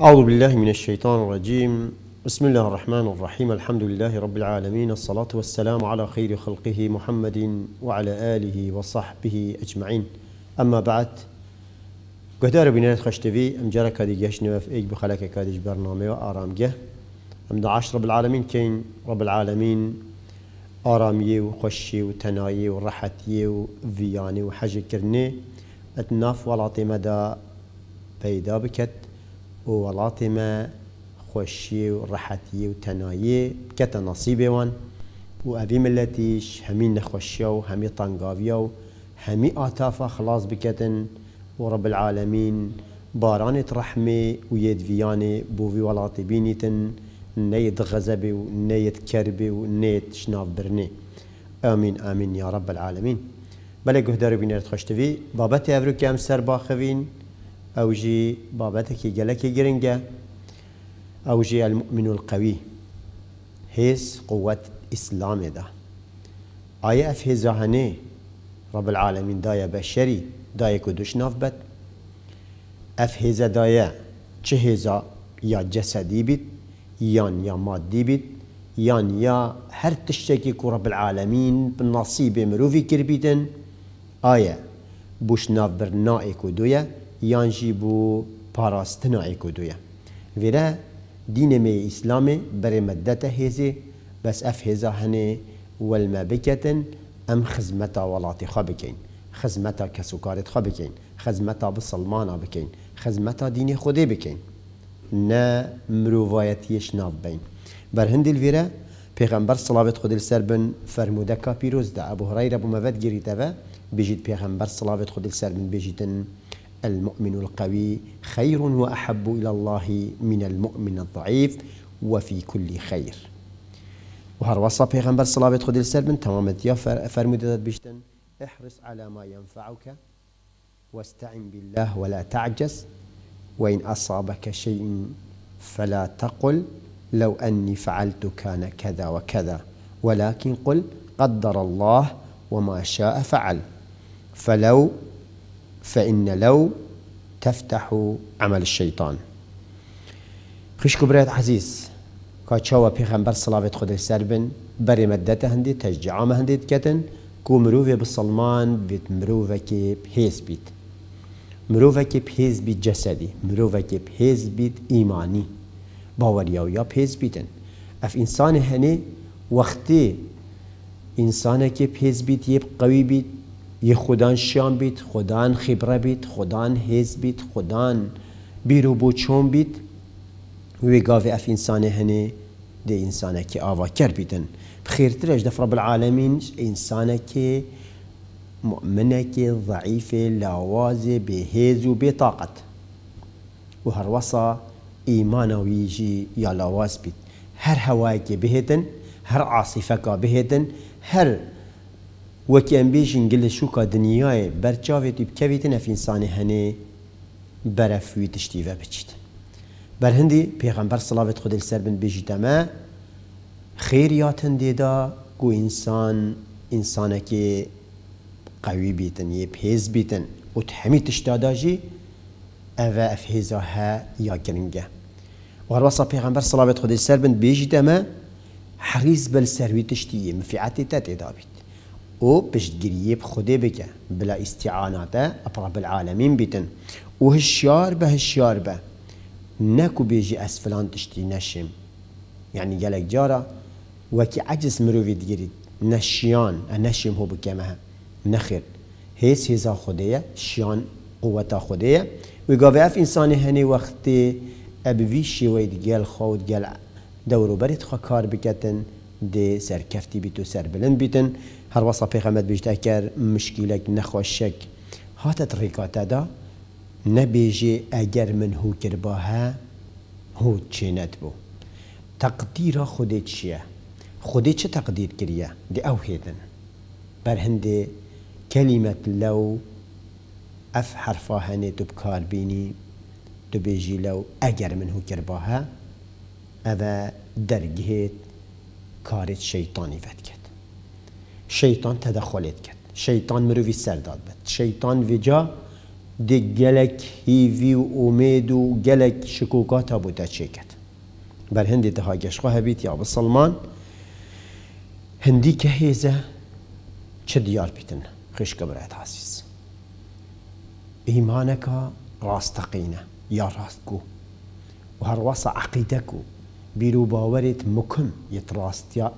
أعوذ بالله من الشيطان الرجيم بسم الله الرحمن الرحيم الحمد لله رب العالمين الصلاة والسلام على خير خلقه محمد وعلى آله وصحبه أجمعين أما بعد قدر بینێت خشتوی ئەم جارە کادی گەشتنەوە ئیک بخەلەکە کادیش بەرنمەوە ئارامگە ئەم داعاش ڕب العالمین کەین ڕب العالمین ئارامیە و خۆشی و تەنایی و ڕەحەتیە و ڤیانی و حەژکردنێ ئەت ناف وڵاتێمەدا وولات ما خوشی و راحتی و تنایی کت نصیب وان و اوی ملتیش همین نخوشی و همین تنگاوی و همین آتافا خلاص بکتن و رب العالمین بارانت رحمه و یدویان بووی ولات بینیتن نيد غزبي ونيد كربي ونيد شناف برني امين امين يا رب العالمين بلا جهدار بينير تخشتفي بابتي افريكا ام سر باخوين او جي بابتكي جلكي جرنجا او جي المؤمن القوي هيس قوة اسلام دا آية في زهني رب العالمين دايا بشري دايا كدوش نافبت افهزة دايا چهزة يا جسدي بيت يان يا مادي بيت يان يا هر تشتكي رب العالمين بالنصيب مروفي كربيتن آية بوش ناف نائك ودويا يانجي جی بو پاراستنا ایکودویا ورا دين مي اسلام بري مدته هزه بس اف هني والما بكتن ام خزمتا ولاتي خابكين خزمتا كسوكارت خابكين خزمتا بسلمانا بكين خزمتا ديني خودي بكين نا مروفايتيش ناف بين بر هند الفيرا پیغمبر صلوات خود السر بن فرمودا کا پیروز ده ابو هريره بو گریتا و بجید پیغمبر صلوات خود السر بن بجیتن المؤمن القوي خير واحب الى الله من المؤمن الضعيف وفي كل خير وهرواسا پیغمبر صلوات خود سر من تمام یا فرمودت بشتن احرص على ما ينفعك واستعن بالله ولا تعجز وإن أصابك شيء فلا تقل لو أني فعلت كان كذا وكذا ولكن قل قدر الله وما شاء فعل فلو فإن لو تفتح عمل الشيطان خش برات عزيز في خمبر صلاة خد سربن بري مدته هندي ما هندي كتن كو مروفي بالصلمان بيت مروفكي بهيز بيت كيب بهيز بيت جسدي كيب بهيز بيت إيماني باوريا ويا بهيز بيتن اف انسان هني وقتي كيب بهيز بيت يب قوي بيت یە خۆدان شیان بیت خۆدان خیبرە بیت خۆدان هێز بیت خۆدان بیر و بۆ چۆن بیت وێگاوێ ئەف ئینسانێ هەنێ دێ ئینسانێکی ئاواکەر بیتن بخێرترش که بالعاالەمین که مؤمنەکێ ضعیفێ به هیز و طاقت و هەروەسا ویجی یا لاواز بیت که هەوایەکێ هر عاصفه که بهێتن هر وەکی و بێژین گل لە شوکە دنیاە بەرچاوێتی بکەوێتە نەفینسانی هەنێ بەرەفوی تشتیڤە بچیت. بەرهندی پێغەمبەر سلااوێت خودل سەر بن بێژی دەمە خێریاتن دێدا گوئینسان ئینسانەکی قوی بیتن یە پێز بیتن و هەمی تشتاداژی اف ئەفهێزا هە یا گرنگە. و پێغمبەر سلااوێت خودی سەر بن بێژی دەمە حریز بەل سەروی تشتی مفیعەتی تە تێدا او وبشتقرية بخدي بك بلا استعانات أبرب العالمين بيتن هشيار به نكو بيجي أسفلان تشتي نشم يعني جالك جارة وكي عجز مروفي دقري نشيان نشم هو بكامها نخير هيس هيزا خدية شيان قوة خدية وقاوة اف انسان هني وقت ابوی شیوه جال خود جال دورو بريد خاكار بكتن دي سر كفتي بيتو سر بلن بيتن هر وصا پیغمبر بیشت اگر مشکلک نخوشک هاتت ریکاته دا نبیجی اگر من هو کرباه هو چینت بو تقدیر خودی چیه خودی چه تقدیر کریه دی او هیدن بر هنده كلمة لو اف حرفا هني تبكار بيني تبيجي لو اجر هو كرباها اذا درجهت كارت شيطاني فتكت شیطان تدخلت کرد شیطان مروی سر داد بد شیطان وجا دی گلک هیوی و امید و گلک شکوکات بوده چه کرد بر هندی تها گشقه بیت یا بسلمان هندی که هیزه چه دیار بیتن خشک برایت حسیس ایمانکا راستقینه یا راستگو و هر واسه عقیدکو بیرو باورت مکم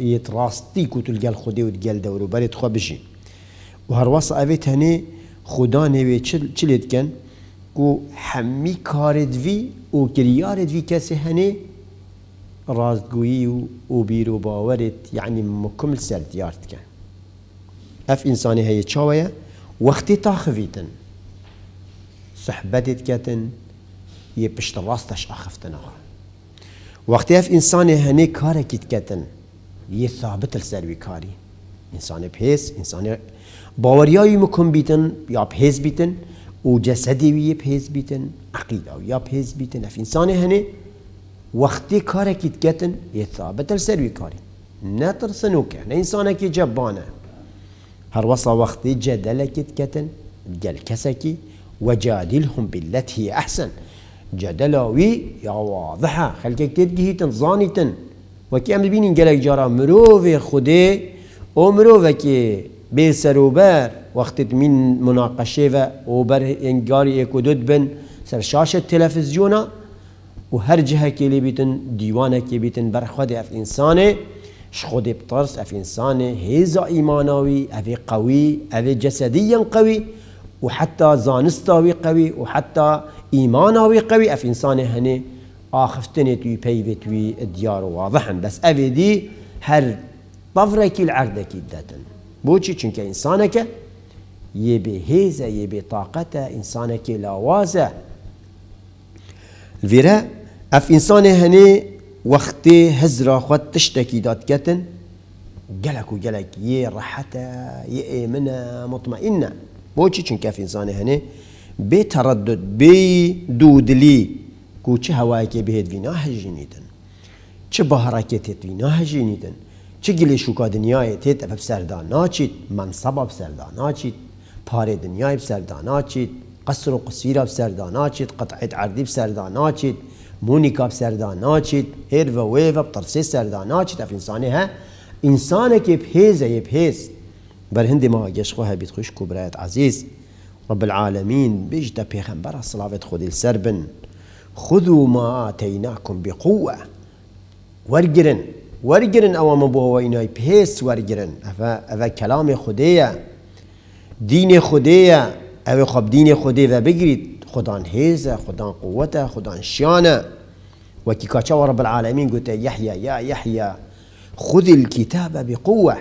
یت راستی کو تو لگل خودی و لگل دورو برت خو بجی و هر واس اویت هنی خدا نوی چلید کن کو همی کارت وی و کریارت وی کسی هنی راستگویی و, بیرو باورت یعنی مکمل دیارت کن اف انسانی هی چاویه وقتی تاخویتن صحبتت کتن یه پشت راستش اخفتن آخر وقتی اف انسان هنی کار کت کتن یه ثابت السروی کاری انسان پیس انسان باوریایی مکن بیتن یا پیس بیتن او جسدی وی پیس بیتن او یا پیس بیتن اف انسان هنی وقتی کار کت کتن یه ثابت السروی کاری نه ترسنو که انسان که جبانه هر وصا وقتی جدل کت کتن گل کسکی وجادلهم بالتی احسن جدلاوي يا واضحه خلك كتير که هیتن زانیتن وکی ام بینین گلک جارا مروف خدي او مروف كي به وقت من مناقشه وبر او بر بن سر شاشه تلفزيونا و هر جهه كيلي بيتن بیتن دیوانه بيتن بیتن اف انسانه ش خود بترس اف إنساني هیزا ایماناوی اوی قوی اوی جسدیا قوی وحتى زانستاوي قوي وحتى ايماناوي قوي اف انسان هني اخفتني توي وي الديار واضحا بس افي دي هر طفرك العردك داتن بوشي شنك انسانك يبي هيزه يبي طاقته انسانك وازا الفيرا اف انسان هني وقت هزرا خود تشتكي داتكتن جلك وجلك يي راحته يي منه مطمئنه بۆچی چونکە فینزانێ هەنێ بێ تەڕەدت بێ دوودلی کوچی وینا هجی نیدن چه بەهڕاکێ هجی نیدن چه گلی شوکا دنیای تێت ئەف سەردا ناچیت سبب سەردا ناچیت پارێ دنیای سەردا ناچیت قصر و قسیرە سەردا ناچیت قطعت عردی سەردا ناچیت مونیکا سەردا ناچیت هێر وێ بترسێ سەردا ناچیت ئەف انسانه هە ئینسانێکی پێزە پێست بر هندی ما گشخو هبید خوش کبرایت عزیز رب العالمين بيجدا بيغمبر صلاة خود السربن خذوا ما آتيناكم بقوة ورقرن ورقرن أوام بو ويناي بيس ورقرن أفا, أفا كلام خدية دين خدية أو خب دين خدية بقريد خدان هيزة خدان قوته خدان شيانة وكي كاتشا رب العالمين قلت يحيى يا يحيى خذ الكتاب بقوة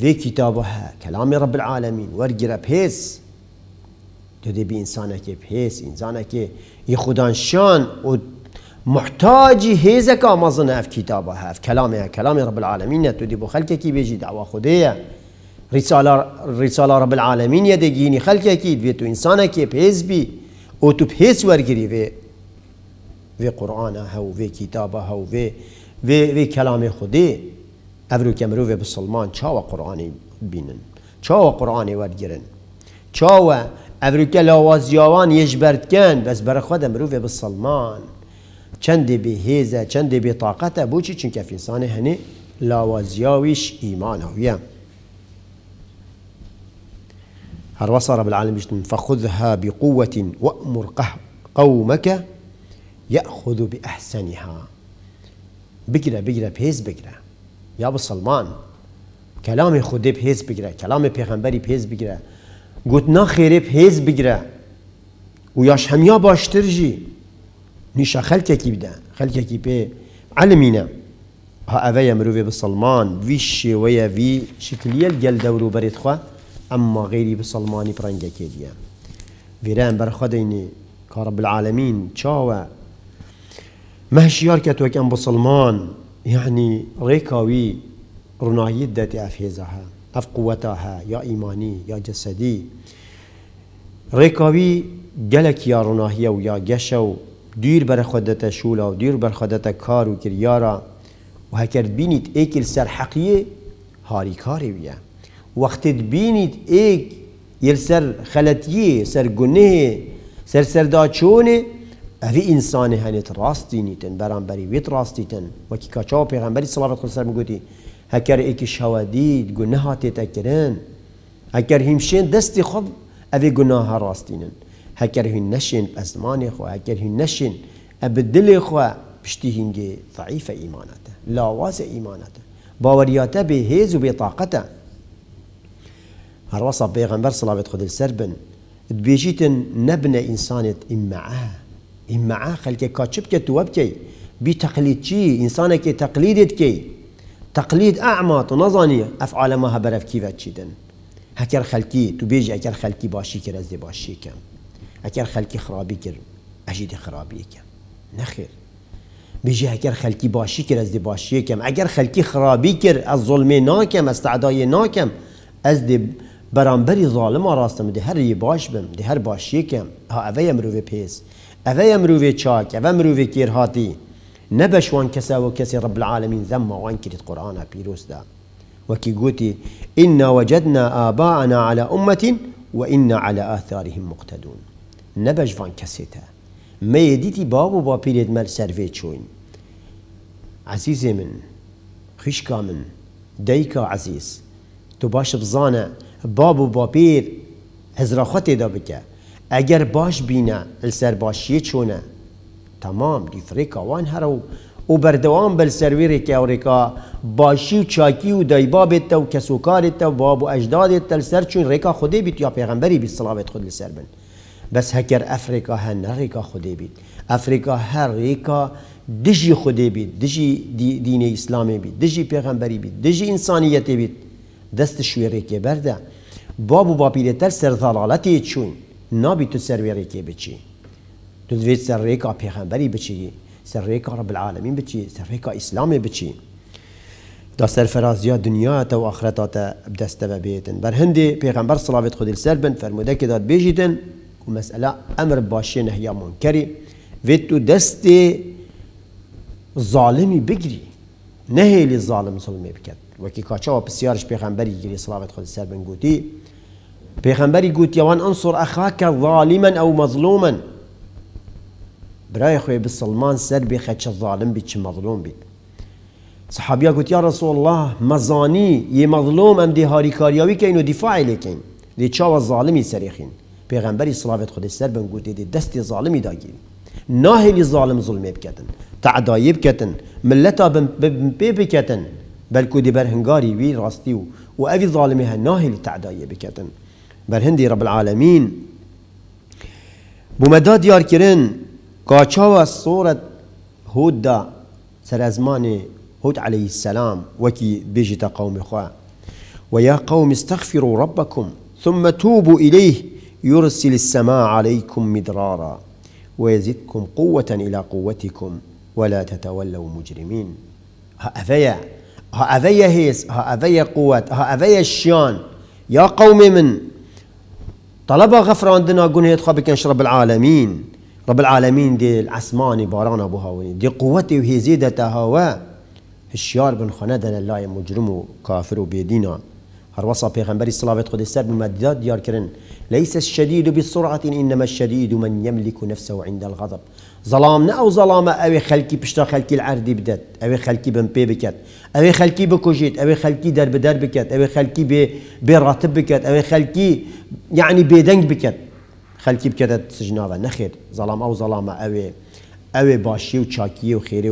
وی کتاب ها کلام رب العالمین ورگیره پیس داده بی انسانه که پیس انسانه که یه خودانشان و محتاجی هیزک آمازن اف کتاب ها اف کلام رب العالمین داده با خلکه کی بیجی دعوا خوده رساله رساله رب العالمين يا دگینی خلک کی وی تو انسانه که پیس بی او تو پیس ورگیری و وی قرآن ها و وی کتاب ها و وی, کلام خودی. افرو کمرو به مرۆڤێ چا و قورآانی بینن چا چا و و ورگرن افرو که یجبرد چاوە قورآانی وەرگرن چاوە ئەروکە لاوازیاوان یەشبەرکەن بەس بەرەخوادا مرۆڤێ بسلمان چەندێ بێهێزە چەندێ چون که فیسان هنی هەنێ ایمان هویه هر وصا رب العالم بشتن فخذها بقوة وأمر قومك يأخذ بأحسنها بكرة بكرة بهز بكره یا مسلمان کلام خود پیز بگیره کلام پیغمبری پیز بگیره گوتنا خیره پیز بگیره و یاش همیا باشتر جی نیشا خلکه کی بده خلکه کی به علمینه ها اوه مروی بسلمان وی شیوه وی شکلیه گل دورو برید خواه اما غیری بسلمانی پرنگه که دیه ویران بر خود اینی کارب العالمین چاوه مهشیار که تو بسلمان يعني ريكاوي رنايد دات أفيزها أف قوتها يا إيماني يا جسدي ريكاوي جلك يا رناهية ويا جشو دير برخدت شولا ودير برخدت كار وكريارا وهكر بينيت ايكل سر حقية هاري كاري ويا وقت بينيت ايك يل سر خلتيه سر جنه سر سر داچونه اوی انسان هنیت راستی نیتن برانبری ویت راستیتن و کی و پیغمبری صلوات خود سر گوتی هکر ایکی شوادید گناهاتی تیت هکر همشین دستی خود، اوی گناه راستینن هکر هی نشین از زمان خو هکر هین نشین اب دل خو پشتی هنگی ضعیف ایمانته لاواز ایمانته باوریاته به هیز و به طاقته هر وصف پیغمبر صلوات خود سر بن بیجیتن نبنى إنسانة إمعاه این معه خلکه کاچب که تو بکی بی تقلید چی انسان که تقلیدت کی تقلید اعما و نزانی افعال ما بر کی و چیدن هکر خلکی تو بیج اگر خلکی باشی که رزی باشی کم اگر خلکی خرابی کر اجید خرابی کم نخیر بیجی اگر خلکی باشی کر از دی باشی کم اگر خلکی خرابی کر از ظلم ناکم از تعدای ناکم از دی برانبری ظالم آراستم دی هر یه باش بم دی هر باشی کم ها اوه امرو پیس ئەvە ئە مرۆڤێ كيرهاتي نبش وان كسا نەبەشوان رب العالمين ذم وان كريت قرآن بيروس دا وكي قوتي إنا وجدنا آباءنا على أمة وإنا على آثارهم مقتدون نبش وان كسيتا ما يديتي بابو باپیرێت مەل سرفي چۆین عزيزي من خشكا من دايكا عزيز تۆ باش بزانە باب و باپیر هزراخوا تێدا اگر باش بینه لەسەر چونه؟ تمام تەمام دیفرێکاوان او او، و بل بەل که ئەوڕێکا باشی و چاکی و دایبا بێتە و کەسوکارێتە باب و ئەجدادێت سر چون ریکا خودی بیت یا پیغمبری بیت سلاوێت خود لسر بن بس هکر افریکا هەن نەڕێکا بیت افریقا هر ڕێکا دژی خودێ بیت دجی دینی اسلامی بیت دژی پیغمبری بیت دیجی انسانیت بیت شوی شوێرێکێ برده. باب و باپیرێتەر سر چون نابی تو سر ویری بچی تو دوید سر ریکا پیغمبری بچی سر ریکا رب العالمین بچی سر ریکا اسلام بچی دا سر فرازیا دنیا تا و آخرتا تا بدست و بر هندی پیغمبر صلوات خودی سر بن فرموده که داد بیجیدن و مسئله امر باشه نهیا منکری و تو دست ظالمی بگری، نهیلی ظالم ظلمی بکد وکی کاچا و پسیارش پیغمبری گری صلاویت خودی سر بن گوتی پێغەمبەری گوتیەوان ئەنسوڕ ئەخاکە ظالیمەن ئەو مەظلومن برای خۆی بسلمان سەر بێ خەچە ظالم بیت چ مظلوم بیت صحابیا گوت یا رسول الله مزاني یێ مظلوم ام دێ هاریکاریاوی کەین و دفاع لێکەین لێ چاوە ظالمی سەرێخین پێغەمبەری سڵاوێت خودی سەر بن گوتی دێ دست ظالمی داگیر ناهێلی ظالم زڵمێ بکەتن تعدایە بکەتن ملتا پێ بل بەلکو دی بەرهنگاری وی ڕاستی و و ئەوی ظالمی هە ناهێلی تعدایە برهندی رب العالمین بومدا دیار کرن و صورت هود دا سر ازمان هود عليه السلام وكي تا قوم و ويا قوم استغفروا ربكم ثم توبوا إليه يرسل السماء عليكم مدرارا ويزدكم قوة إلى قوتكم ولا تتولوا مجرمين ها هأفيا هيس هأفيا قوة هأفيا الشيان يا قوم من طلب غفر عندنا قلنا يدخل بك رب العالمين رب العالمين دي العسماني باران ابو هاوني دي قوتي وهي زيدة هوا الشيار بن خندل الله مجرم وكافر وبيدينا پیغمبر پێغەمبەری خود سر سەر بمەدیدا کرن ليس الشديد بسرعة إنما الشديد من يملك نفسه عند الغضب ظلامنا أو ظلامة أو خلكي بشتا خلكي العرض بدات أو خلكي بمبي بكات أو خلكي بكوجيت أو خلكي در بدر بكات أو خلكي براتب بكات أو خلكي يعني بيدنج بكات خلكي بكات سجناوة نخير ظلام أو ظلامة أو أو باشي وشاكية وخيري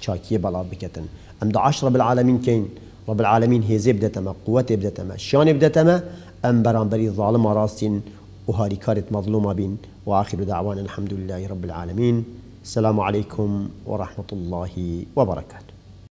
وشاكية بلا بكاتن أم دا عشرة بالعالمين كين رب العالمين هي زبدة ما قوة زبدة ما شان زبدة ما ام برانبری ظالم راستین و هاریکارت مظلوم بین و آخر دعوان الحمد لله رب العالمين السلام عليكم ورحمة الله وبركاته